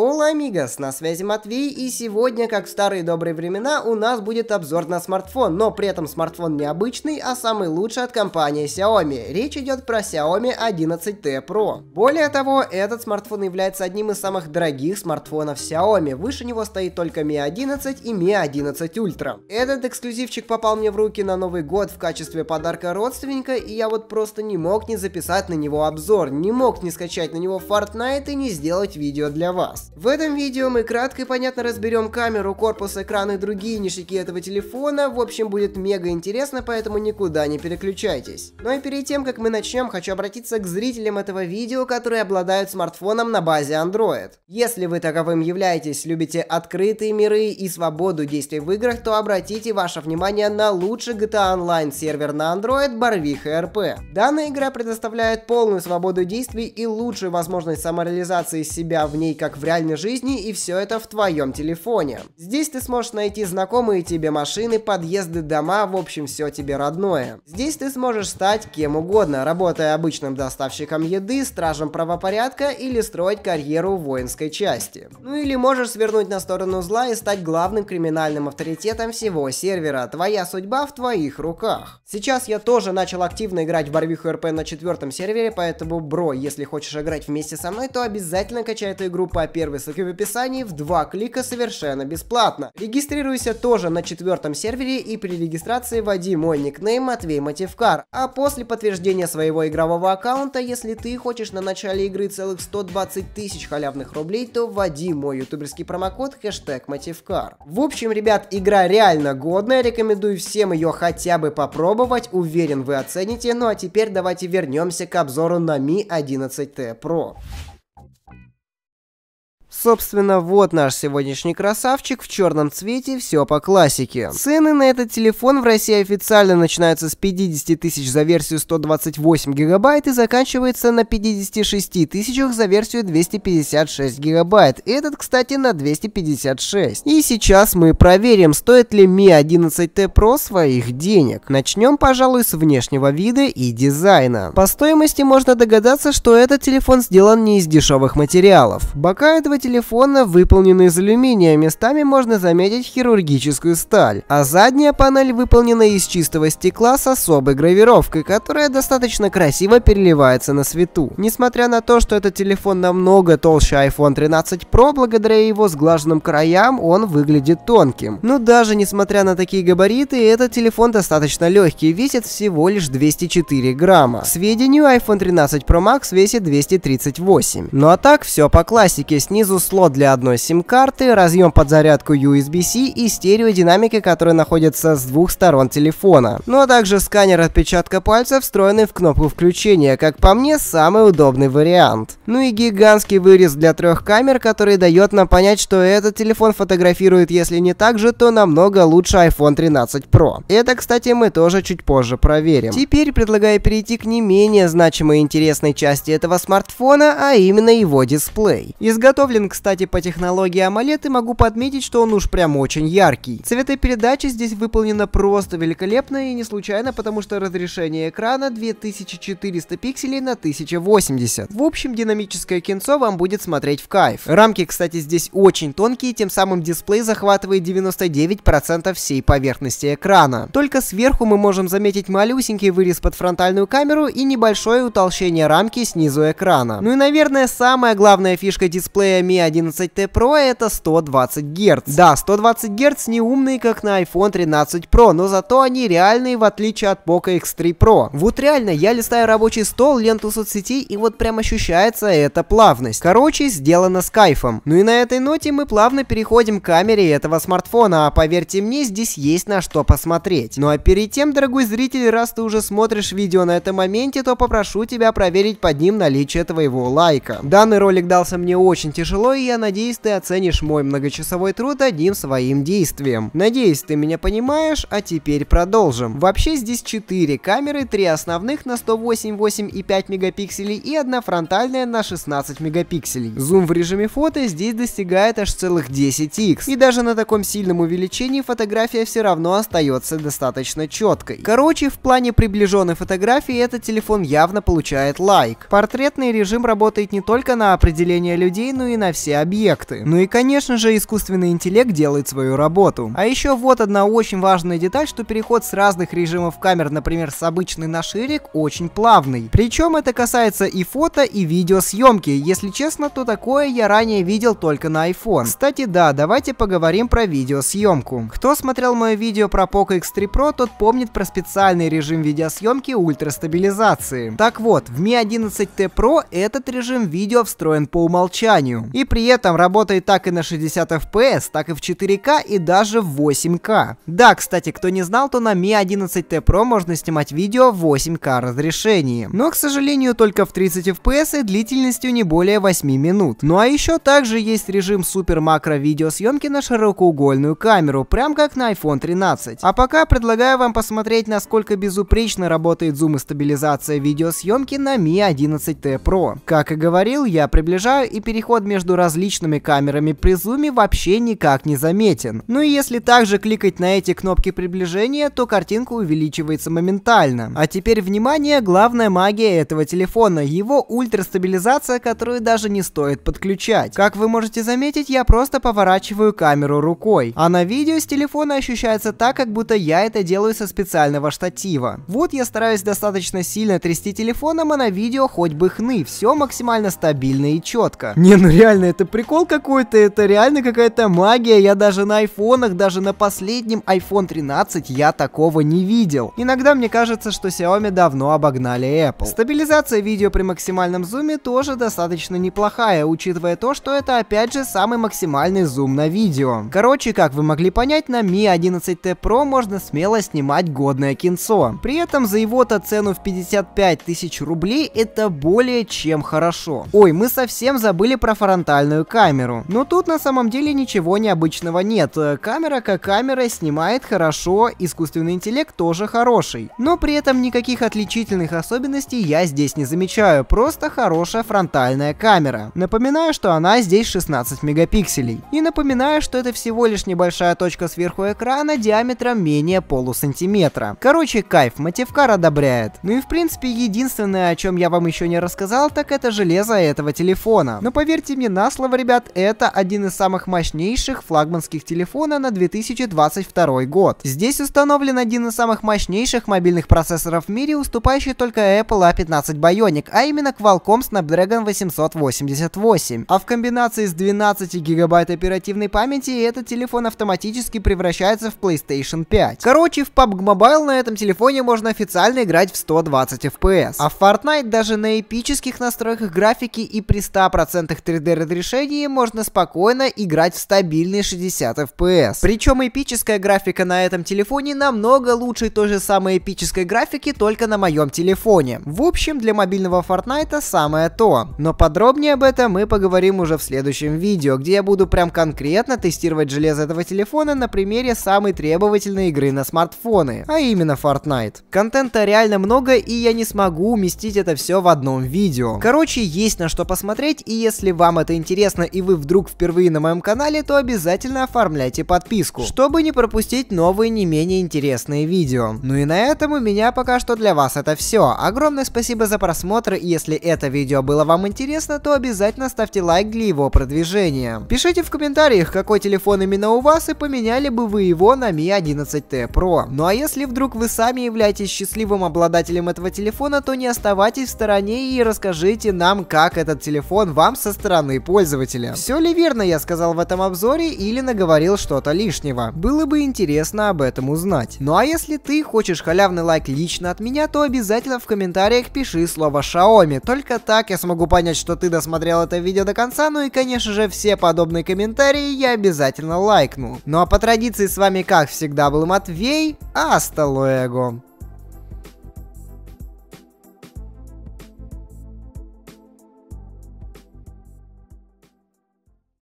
Ола, амигос, на связи Матвей, и сегодня, как в старые добрые времена, у нас будет обзор на смартфон, но при этом смартфон не обычный, а самый лучший от компании Xiaomi. Речь идет про Xiaomi 11T Pro. Более того, этот смартфон является одним из самых дорогих смартфонов Xiaomi, выше него стоит только Mi 11 и Mi 11 Ultra. Этот эксклюзивчик попал мне в руки на Новый год в качестве подарка родственника, и я вот просто не мог не записать на него обзор, не мог не скачать на него Fortnite и не сделать видео для вас. В этом видео мы кратко и понятно разберем камеру, корпус, экран и другие нишики этого телефона. В общем, будет мега интересно, поэтому никуда не переключайтесь. Ну и перед тем, как мы начнем, хочу обратиться к зрителям этого видео, которые обладают смартфоном на базе Android. Если вы таковым являетесь, любите открытые миры и свободу действий в играх, то обратите ваше внимание на лучший GTA Online сервер на Android Барвиха РП. Данная игра предоставляет полную свободу действий и лучшую возможность самореализации себя в ней как в реальной жизни, и все это в твоем телефоне. Здесь ты сможешь найти знакомые тебе машины, подъезды, дома, в общем, все тебе родное. Здесь ты сможешь стать кем угодно, работая обычным доставщиком еды, стражем правопорядка или строить карьеру в воинской части. Ну или можешь свернуть на сторону зла и стать главным криминальным авторитетом всего сервера. Твоя судьба в твоих руках. Сейчас я тоже начал активно играть в Барвиху РП на четвертом сервере, поэтому, бро, если хочешь играть вместе со мной, то обязательно качай эту игру по первой ссылке в описании в два клика совершенно бесплатно. Регистрируйся тоже на четвертом сервере и при регистрации вводи мой никнейм Матвей Мативкар, а после подтверждения своего игрового аккаунта, если ты хочешь на начале игры целых 120 тысяч халявных рублей, то вводи мой ютуберский промокод хэштег Мативкар. В общем, ребят, игра реально годная, рекомендую всем ее хотя бы попробовать, уверен вы оцените, ну а теперь давайте вернемся к обзору на Mi 11T Pro. Собственно, вот наш сегодняшний красавчик в черном цвете, все по классике. Цены на этот телефон в России официально начинаются с 50 тысяч за версию 128 гигабайт и заканчиваются на 56 тысячах за версию 256 гигабайт. Этот, кстати, на 256. И сейчас мы проверим, стоит ли Mi 11T Pro своих денег. Начнем, пожалуй, с внешнего вида и дизайна. По стоимости можно догадаться, что этот телефон сделан не из дешевых материалов. Бока этого телефона выполнены из алюминия, местами можно заметить хирургическую сталь, а задняя панель выполнена из чистого стекла с особой гравировкой, которая достаточно красиво переливается на свету. Несмотря на то, что этот телефон намного толще iPhone 13 Pro, благодаря его сглаженным краям он выглядит тонким. Но даже несмотря на такие габариты, этот телефон достаточно легкий, весит всего лишь 204 грамма. К сведению, iPhone 13 Pro Max весит 238. Ну а так, все по классике, снизу слот для одной сим-карты, разъем под зарядку USB-C и стереодинамика, которые находятся с двух сторон телефона. Ну а также сканер отпечатка пальца, встроенный в кнопку включения, как по мне, самый удобный вариант. Ну и гигантский вырез для трех камер, который дает нам понять, что этот телефон фотографирует, если не так же, то намного лучше iPhone 13 Pro. Это, кстати, мы тоже чуть позже проверим. Теперь предлагаю перейти к не менее значимой и интересной части этого смартфона, а именно его дисплей. Изготовлен кстати, по технологии AMOLED Амалеты могу подметить, что он уж прям очень яркий. Цветопередача здесь выполнена просто великолепно и не случайно, потому что разрешение экрана 2400 пикселей на 1080. В общем, динамическое кинцо вам будет смотреть в кайф. Рамки, кстати, здесь очень тонкие, тем самым дисплей захватывает 99% всей поверхности экрана. Только сверху мы можем заметить малюсенький вырез под фронтальную камеру и небольшое утолщение рамки снизу экрана. Ну и, наверное, самая главная фишка дисплея Mi 11T Pro это 120 Гц. Да, 120 Гц не умные, как на iPhone 13 Pro, но зато они реальные, в отличие от Poco X3 Pro. Вот реально, я листаю рабочий стол, ленту соцсетей, и вот прям ощущается эта плавность. Короче, сделано с кайфом. Ну и на этой ноте мы плавно переходим к камере этого смартфона, а поверьте мне, здесь есть на что посмотреть. Ну а перед тем, дорогой зритель, раз ты уже смотришь видео на этом моменте, то попрошу тебя проверить под ним наличие твоего лайка. Данный ролик дался мне очень тяжело, но я надеюсь, ты оценишь мой многочасовой труд одним своим действием. Надеюсь, ты меня понимаешь, а теперь продолжим. Вообще здесь 4 камеры, 3 основных на 108, 8 и 5 мегапикселей и одна фронтальная на 16 мегапикселей. Зум в режиме фото здесь достигает аж целых 10x. И даже на таком сильном увеличении фотография все равно остается достаточно четкой. Короче, в плане приближенной фотографии этот телефон явно получает лайк. Портретный режим работает не только на определение людей, но и на все все объекты. Ну и конечно же искусственный интеллект делает свою работу. А еще вот одна очень важная деталь, что переход с разных режимов камер, например с обычной на ширик, очень плавный. Причем это касается и фото и видеосъемки. Если честно, то такое я ранее видел только на iPhone. Кстати да, давайте поговорим про видеосъемку. Кто смотрел мое видео про Poco X3 Pro, тот помнит про специальный режим видеосъемки ультрастабилизации. Так вот, в Mi 11T Pro этот режим видео встроен по умолчанию. И при этом работает так и на 60 FPS, так и в 4К и даже в 8К. Да, кстати, кто не знал, то на Mi 11T Pro можно снимать видео в 8К разрешении. Но, к сожалению, только в 30 FPS и длительностью не более 8 минут. Ну а еще также есть режим супер макро видеосъемки на широкоугольную камеру, прям как на iPhone 13. А пока предлагаю вам посмотреть, насколько безупречно работает зум и стабилизация видеосъемки на Mi 11T Pro. Как и говорил, я приближаю и переход между между различными камерами при зуме вообще никак не заметен. Ну и если также кликать на эти кнопки приближения, то картинка увеличивается моментально. А теперь внимание, главная магия этого телефона, его ультрастабилизация, которую даже не стоит подключать. Как вы можете заметить, я просто поворачиваю камеру рукой, а на видео с телефона ощущается так, как будто я это делаю со специального штатива. Вот я стараюсь достаточно сильно трясти телефоном, а на видео хоть бы хны, все максимально стабильно и четко. Не, ну реально реально, это прикол какой-то, это реально какая-то магия. Я даже на айфонах, даже на последнем iPhone 13 я такого не видел. Иногда мне кажется, что Xiaomi давно обогнали Apple. Стабилизация видео при максимальном зуме тоже достаточно неплохая, учитывая то, что это опять же самый максимальный зум на видео. Короче, как вы могли понять, на Mi 11T Pro можно смело снимать годное кинцо. При этом за его-то цену в 55 тысяч рублей это более чем хорошо. Ой, мы совсем забыли про фронт фронтальную камеру. Но тут на самом деле ничего необычного нет. Э, камера как камера снимает хорошо, искусственный интеллект тоже хороший. Но при этом никаких отличительных особенностей я здесь не замечаю, просто хорошая фронтальная камера. Напоминаю, что она здесь 16 мегапикселей. И напоминаю, что это всего лишь небольшая точка сверху экрана диаметром менее полусантиметра. Короче, кайф, мотивкар одобряет. Ну и в принципе единственное, о чем я вам еще не рассказал, так это железо этого телефона. Но поверьте мне, на слово, ребят, это один из самых мощнейших флагманских телефона на 2022 год. Здесь установлен один из самых мощнейших мобильных процессоров в мире, уступающий только Apple A15 а Bionic, а именно Qualcomm Snapdragon 888. А в комбинации с 12 гигабайт оперативной памяти этот телефон автоматически превращается в PlayStation 5. Короче, в PUBG Mobile на этом телефоне можно официально играть в 120 FPS. А в Fortnite даже на эпических настройках графики и при 100% 3D разрешении можно спокойно играть в стабильные 60 FPS. Причем эпическая графика на этом телефоне намного лучше той же самой эпической графики, только на моем телефоне. В общем, для мобильного Fortnite самое то. Но подробнее об этом мы поговорим уже в следующем видео, где я буду прям конкретно тестировать железо этого телефона на примере самой требовательной игры на смартфоны, а именно Fortnite. Контента реально много и я не смогу уместить это все в одном видео. Короче, есть на что посмотреть и если вам это интересно и вы вдруг впервые на моем канале, то обязательно оформляйте подписку, чтобы не пропустить новые не менее интересные видео. Ну и на этом у меня пока что для вас это все. Огромное спасибо за просмотр, и если это видео было вам интересно, то обязательно ставьте лайк для его продвижения. Пишите в комментариях, какой телефон именно у вас и поменяли бы вы его на Mi 11T Pro. Ну а если вдруг вы сами являетесь счастливым обладателем этого телефона, то не оставайтесь в стороне и расскажите нам, как этот телефон вам со стороны пользователя. Все ли верно я сказал в этом обзоре или наговорил что-то лишнего? Было бы интересно об этом узнать. Ну а если ты хочешь халявный лайк лично от меня, то обязательно в комментариях пиши слово Xiaomi. Только так я смогу понять, что ты досмотрел это видео до конца, ну и конечно же все подобные комментарии я обязательно лайкну. Ну а по традиции с вами как всегда был Матвей, а hasta luego.